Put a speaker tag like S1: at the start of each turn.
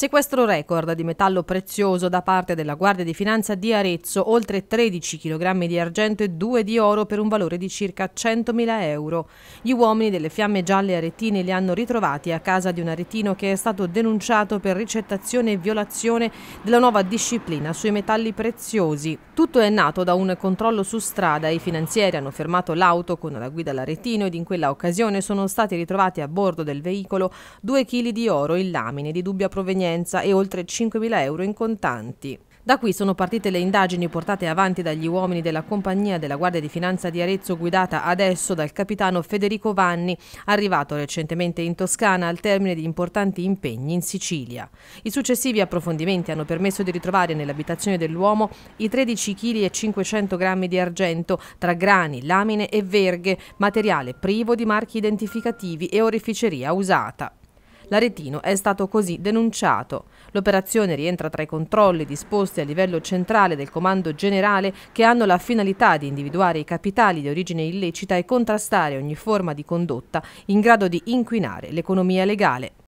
S1: Sequestro record di metallo prezioso da parte della Guardia di Finanza di Arezzo, oltre 13 kg di argento e 2 di oro per un valore di circa 100.000 euro. Gli uomini delle fiamme gialle aretine li hanno ritrovati a casa di un aretino che è stato denunciato per ricettazione e violazione della nuova disciplina sui metalli preziosi. Tutto è nato da un controllo su strada. I finanzieri hanno fermato l'auto con la guida all'aretino ed in quella occasione sono stati ritrovati a bordo del veicolo 2 kg di oro in lamine di dubbia provenienza provenienza e oltre 5.000 euro in contanti. Da qui sono partite le indagini portate avanti dagli uomini della compagnia della Guardia di Finanza di Arezzo guidata adesso dal capitano Federico Vanni, arrivato recentemente in Toscana al termine di importanti impegni in Sicilia. I successivi approfondimenti hanno permesso di ritrovare nell'abitazione dell'uomo i 13 kg e 500 g di argento tra grani, lamine e verghe, materiale privo di marchi identificativi e orificeria usata. L'aretino è stato così denunciato. L'operazione rientra tra i controlli disposti a livello centrale del Comando Generale che hanno la finalità di individuare i capitali di origine illecita e contrastare ogni forma di condotta in grado di inquinare l'economia legale.